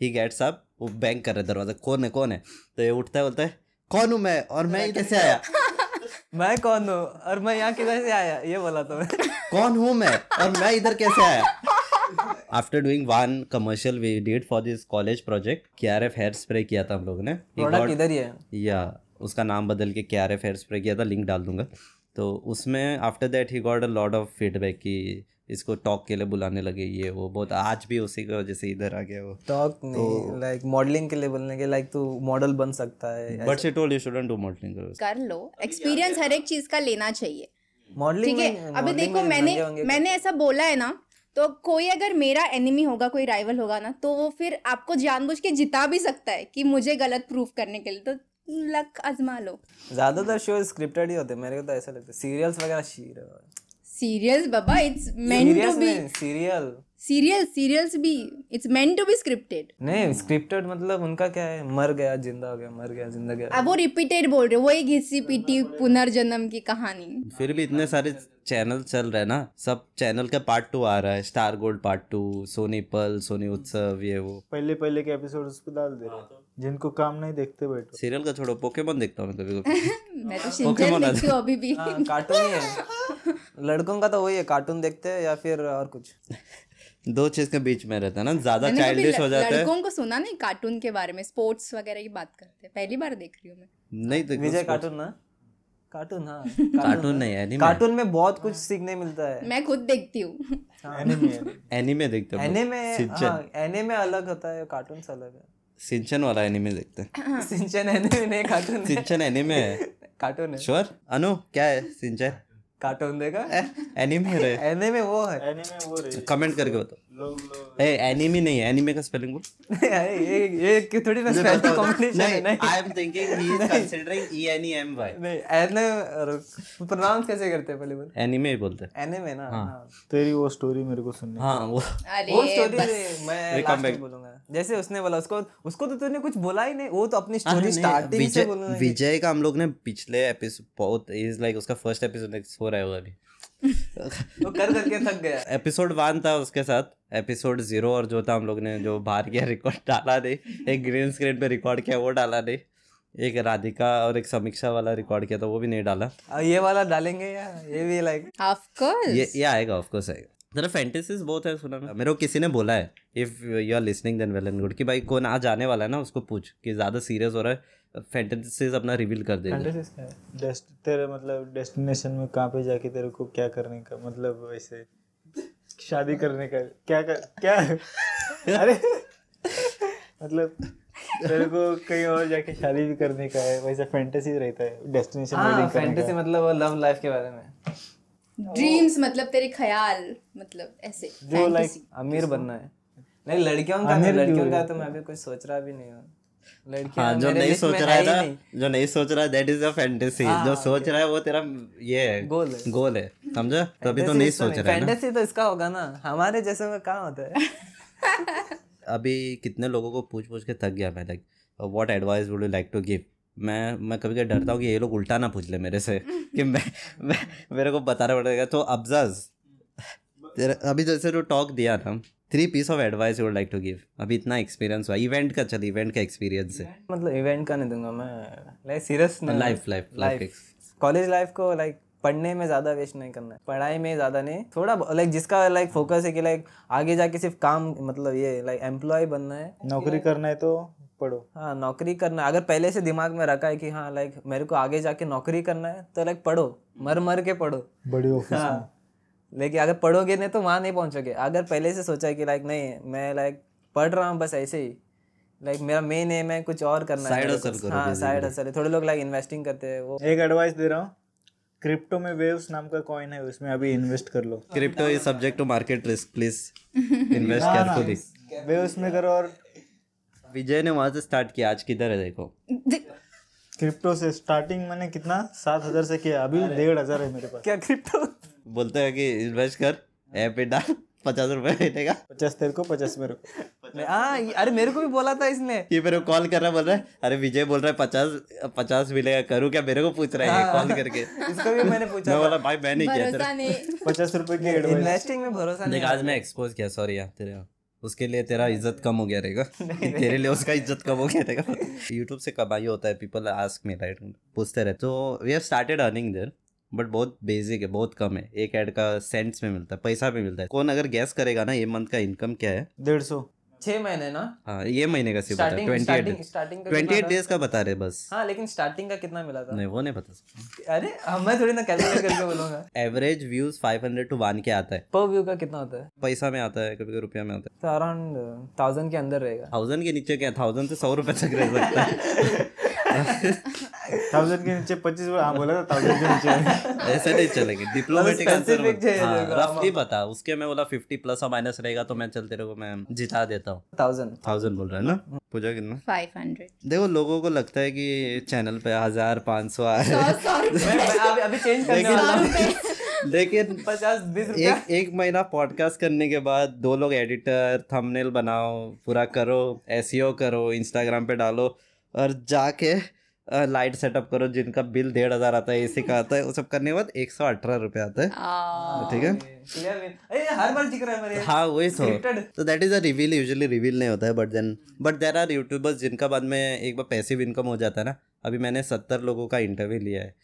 ही गेट्स अप वो बैंक कर रहे है दरवाजा कौन है कौन है तो ये उठता है बोलता है कौन हूँ मैं और मैं कैसे आया मैं कौन हूँ और मैं यहाँ कैसे आया ये बोला तो मैं कौन हूँ मैं और मैं इधर कैसे आया after doing one commercial we did for this college project K R F hair spray किया था हम लोगों ने प्रोडक्ट इधर ही है या उसका नाम बदल के के आर एफ हेयर स्प्रे किया था लिंक डाल दूंगा तो उसमें आफ्टर दैट ही got a lot of feedback कि इसको टॉक के लिए बुलाने लगे ये वो बहुत आज भी उसी की वजह से इधर आ गया वो टॉक तो नहीं लाइक मॉडलिंग के लिए बोलने के लाइक तू मॉडल बन सकता है but she told you shouldn't do modelling कर लो एक्सपीरियंस हर एक चीज का लेना चाहिए मॉडलिंग ठीक है अभी देखो मैंने मैंने ऐसा बोला है ना तो कोई अगर मेरा एनिमी होगा कोई राइवल होगा ना तो वो फिर आपको जानबूझ के जिता भी सकता है कि मुझे गलत प्रूफ करने के लिए तो लक आजमा लो ज्यादातर शो स्क्रिप्टेड ही होते हैं मेरे को तो ऐसा लगता है सीरियल्स वगैरह सीरियल्स बाबा it's meant to be serial serials serials भी it's meant to be scripted नहीं स्क्रिप्टेड मतलब उनका क्या है मर गया जिंदा हो गया मर गया जिंदा गया अब वो रिपीटेड बोल रहे वो एक हिस्सी पीटी पुनर्जन्म की कहानी फिर भी इतने सारे चैनल चल रहे ना सब चैनल का पार्ट टू आ रहा है Star Gold part two Sony Pal Sony उत्सव ये वो पहले पहले के एपिसोड उस पर डाल दे रहे जिनको काम नहीं देखते बैठो सीरियल का छोड़ो पोकेमोन देखता हूँ कभी कभी मैं तो शिनचैन देखती हूँ अभी भी कार्टून हाँ, ही है लड़कों का तो वही है कार्टून देखते हैं या फिर और कुछ दो चीज के बीच में रहता है ना ज्यादा चाइल्डिश हो जाता है लड़कों को सुना नहीं कार्टून के बारे में स्पोर्ट्स वगैरह की बात करते हैं पहली बार देख रही हूँ मैं नहीं तो विजय कार्टून ना कार्टून हाँ कार्टून नहीं एनिमे कार्टून में बहुत कुछ हाँ। सीखने मिलता है मैं खुद देखती हूँ एनिमे हाँ। देखते हैं एनिमे एनिमे अलग होता है कार्टून से अलग है सिंचन वाला एनिमे देखते हैं सिंचन हाँ। एनिमे नहीं कार्टून सिंचन एनिमे है कार्टून है श्योर अनु क्या है सिंचन कार्टून देगा एनिमे एनिमे वो है एनिमे वो कमेंट करके बताओ ए एनीमे नहीं है एनीमे का स्पेलिंग बोल ये ये क्यों थोड़ी ना स्पेलिंग कॉम्बिनेशन है नहीं I am thinking he is considering E N E M Y नहीं एने e e प्रोनाउंस e, कैसे करते हैं पहले बोल एनीमे ही बोलते हैं एनीमे ना हां हाँ. तेरी वो स्टोरी मेरे को सुननी हां वो वो स्टोरी मैं कम बैक बोलूंगा जैसे उसने बोला उसको उसको तो तूने कुछ बोला ही नहीं वो तो अपनी स्टोरी स्टार्टिंग से बोलना विजय का हम लोग ने पिछले एपिसोड बहुत इज लाइक उसका फर्स्ट एपिसोड हो रहा है अभी कर करके थक गया एपिसोड वन था उसके साथ एपिसोड जीरो और जो था हम लोग ने जो बाहर किया रिकॉर्ड डाला दे एक ग्रीन स्क्रीन पे रिकॉर्ड किया वो डाला दे एक राधिका और एक समीक्षा वाला रिकॉर्ड किया था तो वो भी नहीं डाला ये वाला डालेंगे या ये भी लाइक ऑफ कोर्स ये ये आएगा ऑफ कोर्स आएगा जरा फैंटेसीज बहुत है सुना मेरे को किसी ने बोला है if you are listening then well and good कि भाई कौन आज आने वाला है ना उसको पूछ कि ज़्यादा सीरियस हो रहा है फैंटेसीज अपना रिवील कर दे डेस्ट तेरे मतलब डेस्टिनेशन में कहाँ पे जाके तेरे को क्या करने का मतलब वैसे शादी करने का क्या कर क्या अरे मतलब तेरे को कहीं और जाके शादी भी करने का है वैसे फैंटेसी रहता है डेस्टिनेशन वेडिंग फैंटेसी मतलब लव लाइफ के बारे में ड्रीम्स oh. मतलब तेरे ख्याल मतलब ऐसे जो लाइक अमीर बनना है नहीं लड़कियों का नहीं लड़कियों का तो मैं अभी कुछ सोच रहा भी नहीं हूँ हाँ, जो नहीं सोच रहा है हाँ, ना जो नहीं सोच रहा है दैट इज अ फैंटेसी जो सोच रहा है वो तेरा ये है गोल है गोल है समझा तो अभी तो नहीं सोच रहा है फैंटेसी तो इसका होगा ना हमारे जैसे में कहाँ होता है अभी कितने लोगों को पूछ पूछ के थक गया मैं like what advice would you like to give मैं मैं कभी कभी डरता हूँ कि ये लोग उल्टा ना पूछ ले मेरे से कि मैं, मैं मेरे को बताना पड़ेगा तो अब्जाज तेरा अभी जैसे तो जो टॉक दिया ना three piece of advice you like to give अभी इतना एक्सपीरियंस हुआ इवेंट का चल इवेंट का एक्सपीरियंस है मतलब इवेंट का नहीं दूंगा मैं like serious life life life college life को लाइक पढ़ने में ज़्यादा वेस्ट नहीं करना है पढ़ाई में ज़्यादा नहीं थोड़ा लाइक जिसका लाइक फोकस है कि लाइक आगे जाके सिर्फ काम मतलब ये लाइक एम्प्लॉय बनना है नौकरी करना है तो पढ़ो हाँ नौकरी करना अगर पहले से दिमाग में रखा है कि हाँ लाइक मेरे को आगे जाके नौकरी करना है तो लाइक पढ़ो मर मर के पढ़ो बड़ी ऑफिस हाँ लेकिन अगर पढ़ोगे नहीं तो वहाँ नहीं पहुँचोगे अगर पहले से सोचा कि लाइक नहीं मैं लाइक पढ़ रहा हूँ बस ऐसे ही लाइक मेरा मेन एम है कुछ और करना है साइड हसल हाँ साइड हसल थोड़े लोग लाइक इन्वेस्टिंग करते हैं वो एक एडवाइस दे रहा हूँ क्रिप्टो में वेव्स नाम का कॉइन है उसमें अभी इन्वेस्ट कर लो crypto is subject to market risk please invest carefully waves में करो और विजय ने वहां से स्टार्ट किया आज किधर है देखो क्रिप्टो से स्टार्टिंग मैंने कितना सात हजार से किया अभी डेढ़ हजार है मेरे पास क्या क्रिप्टो बोलते हैं कि इन्वेस्ट कर ऐप पे डाल पचास रुपए मिलेगा पचास तेरे को पचास मेरे को हाँ अरे मेरे को भी बोला था इसने ये मेरे को कॉल कर रहा बोल रहा है अरे विजय बोल रहा है पचास पचास मिलेगा करूँ क्या मेरे को पूछ रहा है कॉल हाँ। करके इसको भी मैंने पूछा मैं बोला भाई मैं नहीं किया पचास रुपए की इन्वेस्टिंग में भरोसा नहीं आज मैं एक्सपोज किया सॉरी यार तेरे उसके लिए तेरा इज्जत कम हो गया रहेगा तेरे लिए उसका इज्जत कम हो गया रहेगा यूट्यूब से कमाई होता है पीपल आस्क मी राइट पूछते रहे तो we have started earning there but बहुत बेसिक है बहुत कम है एक एड का सेंट्स में मिलता है पैसा भी मिलता है कौन अगर गैस करेगा ना ये मंथ का इनकम क्या है डेढ़ सौ छह महीने ना हाँ ये महीने का सिर्फ ट्वेंटी एट डेज का बता रहे बस हाँ लेकिन स्टार्टिंग का कितना मिला था नहीं वो नहीं पता सकता अरे हाँ, मैं थोड़ी ना कैलकुलेट करके बोलूंगा average views five hundred to one K आता है पर व्यू का कितना होता है पैसा में आता है कभी कभी रुपया में आता है तो अराउंड थाउजेंड के अंदर रहेगा थाउजेंड के नीचे क्या थाउजेंड से सौ रुपए तक रह सकता है थाउजेंड के नीचे पच्चीस हाँ बोला था थाउजेंड के नीचे ऐसे नहीं चलेंगे डिप्लोमेटिक आंसर रफली बता उसके में बोला फिफ्टी प्लस और माइनस रहेगा तो मैं चलते रहो मैं जिता देता हूँ थाउजेंड थाउजेंड बोल रहा है ना पूजा कितना फाइव हंड्रेड देखो लोगों को लगता है कि चैनल पे हजार पाँच सौ आए अभी चेंज करने लेकिन पचास बीस एक, एक महीना पॉडकास्ट करने के बाद दो लोग एडिटर थंबनेल बनाओ पूरा करो एस e करो इंस्टाग्राम पे डालो और जाके लाइट सेटअप करो जिनका बिल डेढ़ हजार आता है एसी का आता है वो सब करने के बाद एक सौ अठारह रुपए आता है हाँ। ठीक है हर बार जिक्र है मेरे हाँ वही तो that is a reveal usually reveal नहीं होता है but then but there are YouTubers जिनका बाद में एक बार पैसिव इनकम हो जाता है ना अभी मैंने सत्तर लोगों का इंटरव्यू लिया है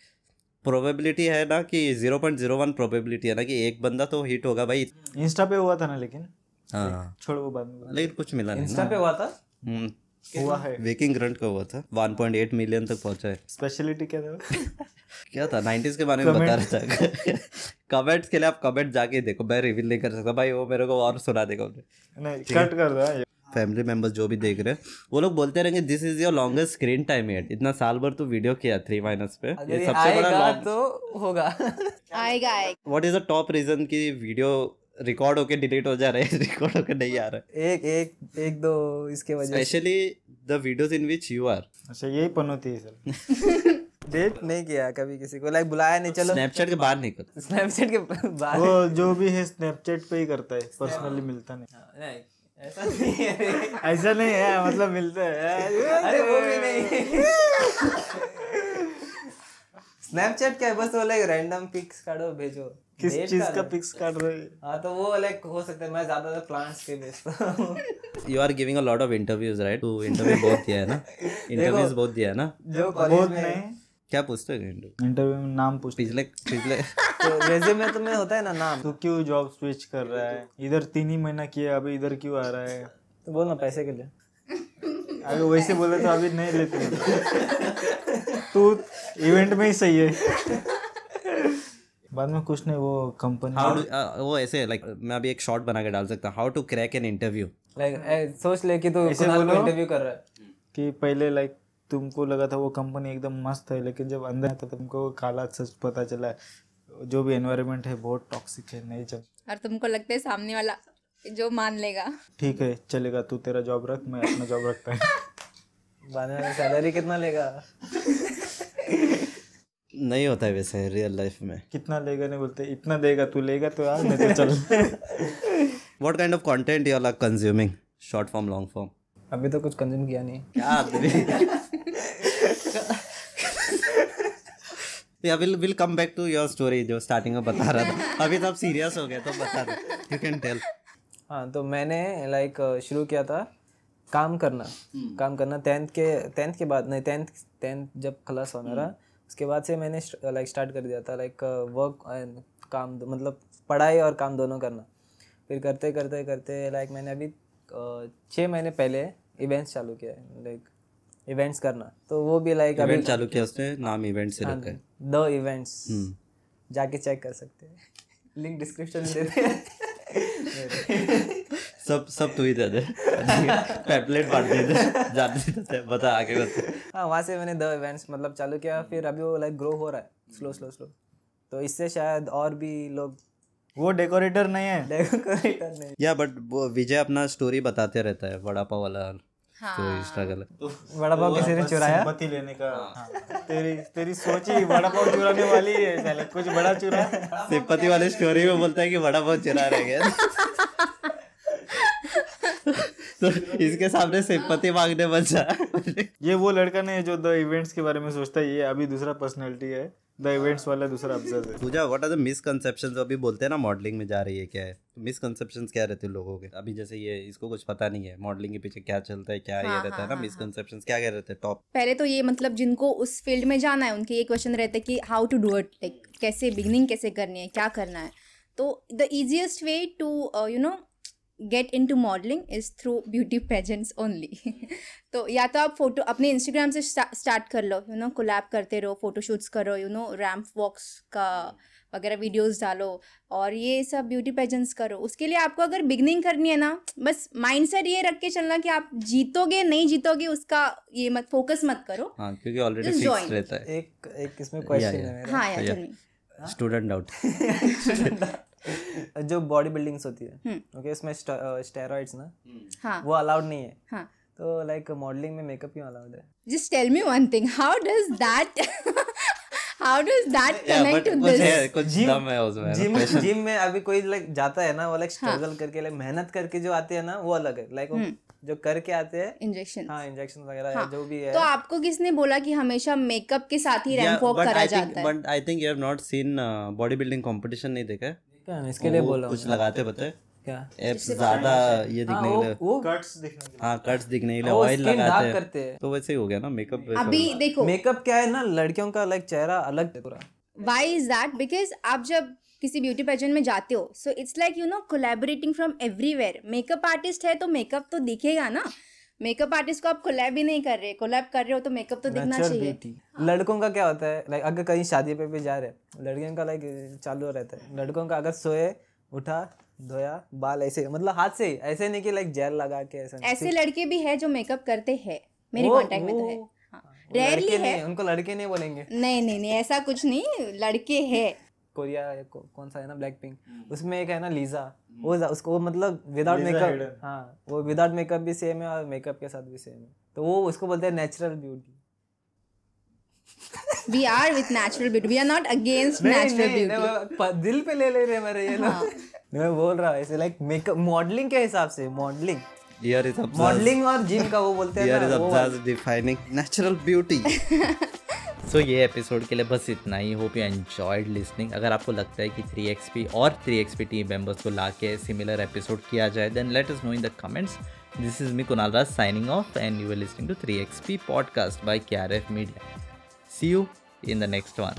प्रोबेबिलिटी है ना कि zero point zero one probability है ना कि एक बंदा तो हिट होगा भाई इंस्टा पे हुआ था ना लेकिन हाँ छोड़ वो बाद में लेकिन कुछ मिला नहीं इंस्टा पे हुआ था हम्म। हुआ है वेकिंग ग्रंट का हुआ था 1.8 मिलियन तक पहुंचा है स्पेशलिटी क्या था क्या था के बारे में बता रहा था कमेंट्स के लिए आप कमेंट जाके देखो मैं रिवील नहीं कर सकता भाई वो मेरे को और सुना देगा नहीं कट कर दो फैमिली हाँ, जो भी देख रहे हैं वो लोग बोलते रहेंगे this is your longest screen time इतना साल भर तू वीडियो किया थ्री माइनस पे ये सबसे बड़ा तो होगा आएगा what is the top reason की वीडियो रिकॉर्ड होके डिलीट हो जा रहे हैं रिकॉर्ड होके नहीं आ रहा एक एक एक दो इसके वजह specially the videos in which you are अच्छा यही पनौती है सर डेट नहीं किया कभी किसी को लाइक बुलाया नहीं चलो स्नैपचैट के बाहर निकल स्नैपचैट के बाहर वो जो भी है स्नैपचैट पे ही करता है पर्सनली मिलता हाँ, नहीं ऐसा नहीं है ऐसा नहीं है मतलब मिलता है अरे वो भी नहीं स्नैपचैट क्या है बस वो लाइक रैंडम पिक्स काटो भेजो किस चीज का पिक्स काट रहे हाँ तो वो लाइक हो सकता है मैं ज्यादा प्लांट्स के बेचता हूँ you are giving a lot of interviews right तो इंटरव्यू बहुत दिया है ना इंटरव्यूज बहुत दिया है ना जो कॉलेज में क्या पूछते हो इंटरव्यू इंटरव्यू में नाम पूछ पिछले पिछले तो रेज्यूमे तो में होता है ना नाम तू क्यों जॉब स्विच कर रहा है इधर तीन ही महीना किया अभी इधर क्यों आ रहा है तो बोल ना पैसे के लिए अगर वैसे बोले तो अभी नहीं लेते तो इवेंट में ही सही है बाद में कुछ नहीं वो कंपनी हाउ uh, वो ऐसे लाइक like, मैं अभी एक शॉट बना के डाल सकता हूँ how to crack an interview like सोच ले कि तू तो इंटरव्यू कर रहा है कि पहले लाइक like, तुमको लगा था वो कंपनी एकदम मस्त है लेकिन जब अंदर आता तुमको काला सच पता चला जो भी एनवायरनमेंट है बहुत टॉक्सिक है नहीं चल और तुमको लगता है सामने वाला जो मान लेगा ठीक है चलेगा तू तेरा जॉब रख मैं अपना जॉब रखता हूँ बाद में सैलरी कितना लेगा नहीं होता है वैसे रियल लाइफ में कितना लेगा नहीं बोलते इतना देगा तू लेगा तो यार नहीं तो चल what kind of content you are consuming short form long form अभी तो कुछ कंज्यूम किया नहीं क्या या will will come back to your story जो स्टार्टिंग में बता रहा था अभी तो आप सीरियस हो गए तो बता दो यू कैन टेल हाँ तो मैंने लाइक शुरू किया था काम करना हम्म। काम करना टेंथ के टेंथ के बाद नहीं टेंथ टेंथ जब खलास हुआ मेरा हम्म। उसके बाद से मैंने लाइक स्टार्ट कर दिया था लाइक वर्क एंड काम मतलब पढ़ाई और काम दोनों करना फिर करते करते करते लाइक मैंने अभी छः महीने पहले इवेंट्स चालू किया है लाइक इवेंट्स करना तो वो भी लाइक अभी चालू किया उसने नाम इवेंट से हाँ, रखा है द इवेंट्स हम्म। जाके चेक कर सकते हैं लिंक डिस्क्रिप्शन में देते हैं सब सब तू ही जाते पैपलेट बांट जाते जाते बता आगे बता हाँ वहाँ से मैंने द इवेंट्स मतलब चालू किया फिर अभी वो लाइक ग्रो हो रहा है स्लो स्लो स्लो तो इससे शायद और भी लोग वो डेकोरेटर नहीं है डेकोरेटर नहीं या बट विजय अपना स्टोरी बताते रहता है वड़ा पाव वाला तो, हाँ। तो वड़ा पाव किसी ने चुराया मत लेने का हाँ। हाँ। तेरी तेरी सोच ही वड़ा पाव चुराने वाली है कुछ बड़ा चुरा सिपति वाले स्टोरी में बोलता है कि वड़ा पाव चुरा रह गया तो इसके सामने सिंपति मांगने बचा ये वो लड़का नहीं है जो दो इवेंट्स के बारे में सोचता है ये अभी दूसरा पर्सनैलिटी है द इवेंट्स वाला दूसरा अब्जर्व है Pooja what are the misconceptions अभी बोलते हैं ना मॉडलिंग में जा रही है क्या है मिसकंसेप्शंस तो क्या रहते हैं लोगों के अभी जैसे ये इसको कुछ पता नहीं है मॉडलिंग के पीछे क्या चलता है क्या हाँ, ये रहता हाँ, है ना हाँ, हाँ। क्या कह रहे थे टॉप पहले तो ये मतलब जिनको उस फील्ड में जाना है उनके ये क्वेश्चन रहते हैं कि how to do it like कैसे बिगनिंग कैसे करनी है क्या करना है तो the easiest way to you know get into modelling is through beauty pageants only तो या तो आप फोटो अपने इंस्टाग्राम से स्टार्ट कर लो यू नो कोलैब करते रहो फोटोशूट्स करो यू नो रैम्प वॉक्स का वगैरह वीडियोज डालो और ये सब ब्यूटी पेजेंट्स करो उसके लिए आपको अगर बिगनिंग करनी है ना बस माइंड सेट ये रख के चलना कि आप जीतोगे नहीं जीतोगे उसका ये मत फोकस मत करो हाँ क्योंकि ऑलरेडी रहता है एक एक इसमें क्वेश्चन है यार स्टूडेंट डाउट जो बॉडी बिल्डिंग्स होती है ओके इसमें स्टेरॉइड्स ना हम्म। हाँ. वो अलाउड नहीं है हाँ. तो लाइक मॉडलिंग में मेकअप क्यों अलाउड है just tell me one thing how does that how does that connect yeah, to this है, कुछ जिम है उसमें जिम मतलब जिम में अभी कोई लाइक जाता है ना वो लाइक स्ट्रगल हाँ. करके लाइक मेहनत करके जो आते हैं ना वो अलग है लाइक हम्म। जो करके आते हैं इंजेक्शन हाँ इंजेक्शन वगैरह हाँ, जो भी है तो आपको किसने बोला कि हमेशा मेकअप के साथ ही yeah, वॉक करा जाता है but I think you have not seen body building competition नहीं देखा देखते हैं इसके लिए बोला कुछ लगाते ज्यादा ये हाँ, दिखने के लिए कट्स हाँ, दिखने के लिए कट्स दिखने के लिए ऑयल लगाते हैं तो वैसे ही हो गया ना मेकअप अभी देखो मेकअप क्या है ना लड़कियों का अलग चेहरा अलग पूरा वाई इज दैट बिकॉज आप जब किसी ब्यूटी पेजेंट में जाते हो so it's like you know collaborating from everywhere makeup artist है तो मेकअप तो दिखेगा ना मेकअप आर्टिस्ट को आप कोलैब भी नहीं कर रहे कोलैब कर रहे हो तो मेकअप तो दिखना चाहिए लड़कों का क्या होता है लाइक अगर कहीं शादी पे भी जा रहे लड़कियों का लाइक चालू रहता है लड़कों का अगर सोए उठा धोया बाल ऐसे मतलब हाथ से ऐसे नहीं कि लाइक जेल लगा के ऐसे ऐसे लड़के भी है जो मेकअप करते हैं मेरे कॉन्टेक्ट में तो है रेयरली हाँ, है उनको लड़के नहीं बोलेंगे नहीं नहीं नहीं ऐसा कुछ नहीं लड़के है कोरिया या को, कौन सा है ना ब्लैक हम्म। पिंक उसमें एक है ना लीजा हम्म। वो उसको वो मतलब विदाउट मेकअप हाँ वो विदाउट मेकअप भी सेम है और मेकअप के साथ भी सेम है तो वो उसको बोलते हैं natural beauty we are with natural beauty we are not against natural beauty दिल पे ले ले रहे मेरे ये लोग हाँ। मैं बोल रहा हूँ ऐसे लाइक मेकअप मॉडलिंग के हिसाब से मॉडलिंग Here is Mordling और जिम का वो बोलते हैं Here is Abzaz defining natural beauty. So so, ये एपिसोड के लिए बस इतना ही होप यू एन्जॉयड लिसनिंग अगर आपको लगता है कि थ्री एक्सपी और थ्री एक्सपी टीम मेम्बर्स को ला के सिमिलर एपिसोड किया जाए then let us know in the comments this is me Kunal Raj signing off and you are listening to three XP podcast by K R F media see you in the next one